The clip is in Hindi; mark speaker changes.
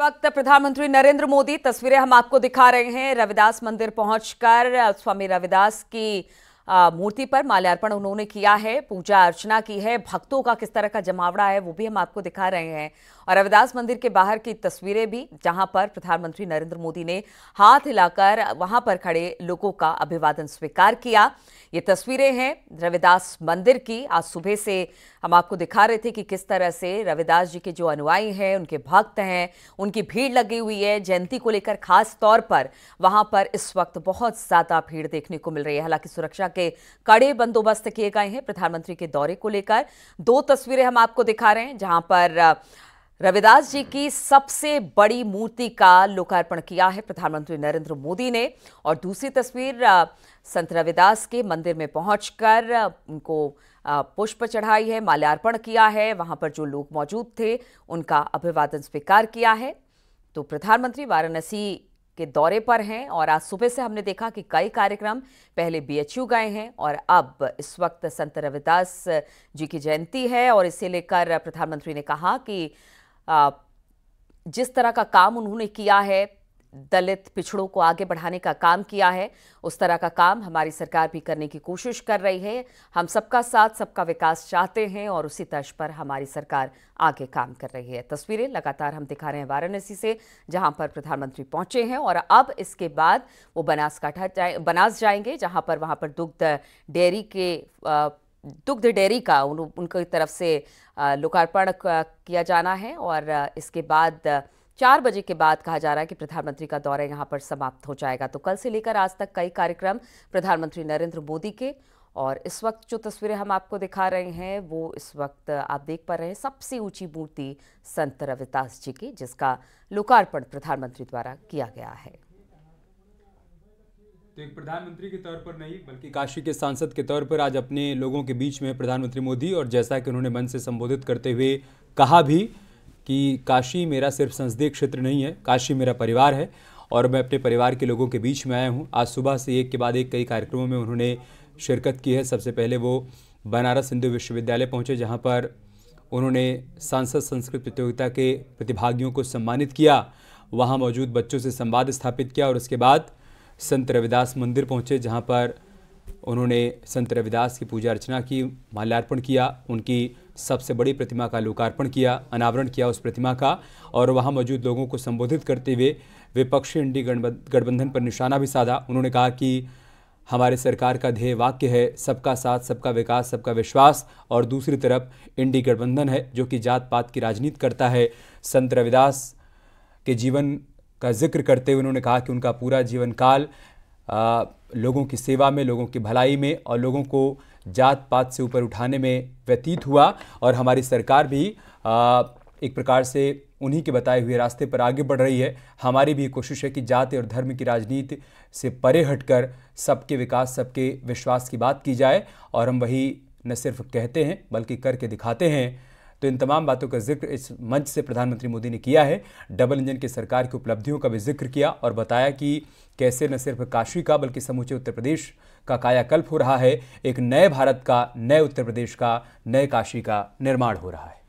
Speaker 1: वक्त प्रधानमंत्री नरेंद्र मोदी तस्वीरें हम आपको दिखा रहे हैं रविदास मंदिर पहुंचकर स्वामी रविदास की मूर्ति पर माल्यार्पण उन्होंने किया है पूजा अर्चना की है भक्तों का किस तरह का जमावड़ा है वो भी हम आपको दिखा रहे हैं और रविदास मंदिर के बाहर की तस्वीरें भी जहां पर प्रधानमंत्री नरेंद्र मोदी ने हाथ हिलाकर वहां पर खड़े लोगों का अभिवादन स्वीकार किया ये तस्वीरें हैं रविदास मंदिर की आज सुबह से हम आपको दिखा रहे थे कि किस तरह से रविदास जी के जो अनुयायी हैं उनके भक्त हैं उनकी भीड़ लगी हुई है जयंती को लेकर खास तौर पर वहां पर इस वक्त बहुत ज़्यादा भीड़ देखने को मिल रही है हालांकि सुरक्षा के कड़े बंदोबस्त किए गए हैं प्रधानमंत्री के दौरे को लेकर दो तस्वीरें हम आपको दिखा रहे हैं जहां पर रविदास जी की सबसे बड़ी मूर्ति का लोकार्पण किया है प्रधानमंत्री नरेंद्र मोदी ने और दूसरी तस्वीर संत रविदास के मंदिर में पहुंचकर उनको पुष्प चढ़ाई है माल्यार्पण किया है वहां पर जो लोग मौजूद थे उनका अभिवादन स्वीकार किया है तो प्रधानमंत्री वाराणसी के दौरे पर हैं और आज सुबह से हमने देखा कि कई कार्यक्रम पहले बीएचयू गए हैं और अब इस वक्त संत रविदास जी की जयंती है और इसे लेकर प्रधानमंत्री ने कहा कि जिस तरह का काम उन्होंने किया है दलित पिछड़ों को आगे बढ़ाने का काम किया है उस तरह का काम हमारी सरकार भी करने की कोशिश कर रही है हम सबका साथ सबका विकास चाहते हैं और उसी तर्ज पर हमारी सरकार आगे काम कर रही है तस्वीरें लगातार हम दिखा रहे हैं वाराणसी से जहां पर प्रधानमंत्री पहुंचे हैं और अब इसके बाद वो बनासकाठा जाए बनास जाएंगे जहाँ पर वहाँ पर दुग्ध डेयरी के आ, दुग्ध डेयरी का उन, उनकी तरफ से लोकार्पण किया जाना है और इसके बाद चार बजे के बाद कहा जा रहा है कि प्रधानमंत्री का दौरा यहाँ पर समाप्त हो जाएगा तो कल से लेकर आज तक कई कार्यक्रम प्रधानमंत्री नरेंद्र मोदी के और इस वक्त जो तस्वीरें हम आपको दिखा रहे हैं वो इस वक्त आप देख पा रहे हैं सबसे ऊंची मूर्ति संत रविदास जी की जिसका लोकार्पण प्रधानमंत्री द्वारा किया गया है
Speaker 2: तो एक प्रधानमंत्री के तौर पर नहीं बल्कि काशी के सांसद के तौर पर आज अपने लोगों के बीच में प्रधानमंत्री मोदी और जैसा कि उन्होंने मन से संबोधित करते हुए कहा भी कि काशी मेरा सिर्फ संसदीय क्षेत्र नहीं है काशी मेरा परिवार है और मैं अपने परिवार के लोगों के बीच में आया हूँ आज सुबह से एक के बाद एक कई कार्यक्रमों में उन्होंने शिरकत की है सबसे पहले वो बनारस हिंदू विश्वविद्यालय पहुँचे जहाँ पर उन्होंने सांसद संस्कृत प्रतियोगिता के प्रतिभागियों को सम्मानित किया वहाँ मौजूद बच्चों से संवाद स्थापित किया और उसके बाद संत रविदास मंदिर पहुँचे जहाँ पर उन्होंने संत रविदास की पूजा अर्चना की माल्यार्पण किया उनकी सबसे बड़ी प्रतिमा का लोकार्पण किया अनावरण किया उस प्रतिमा का और वहाँ मौजूद लोगों को संबोधित करते हुए विपक्षी इंडी गठबंधन पर निशाना भी साधा उन्होंने कहा कि हमारे सरकार का ध्येय वाक्य है सबका साथ सबका विकास सबका विश्वास और दूसरी तरफ इंडी गठबंधन है जो कि जात पात की राजनीति करता है संत रविदास के जीवन का जिक्र करते हुए उन्होंने कहा कि उनका पूरा जीवन काल लोगों की सेवा में लोगों की भलाई में और लोगों को जात पात से ऊपर उठाने में व्यतीत हुआ और हमारी सरकार भी एक प्रकार से उन्हीं के बताए हुए रास्ते पर आगे बढ़ रही है हमारी भी कोशिश है कि जाति और धर्म की राजनीति से परे हटकर सबके विकास सबके विश्वास की बात की जाए और हम वही न सिर्फ कहते हैं बल्कि करके दिखाते हैं तो इन तमाम बातों का जिक्र इस मंच से प्रधानमंत्री मोदी ने किया है डबल इंजन की सरकार की उपलब्धियों का भी जिक्र किया और बताया कि कैसे न सिर्फ काशी का बल्कि समूचे उत्तर प्रदेश का कायाकल्प हो रहा है एक नए भारत का नए उत्तर प्रदेश का नए काशी का निर्माण हो रहा है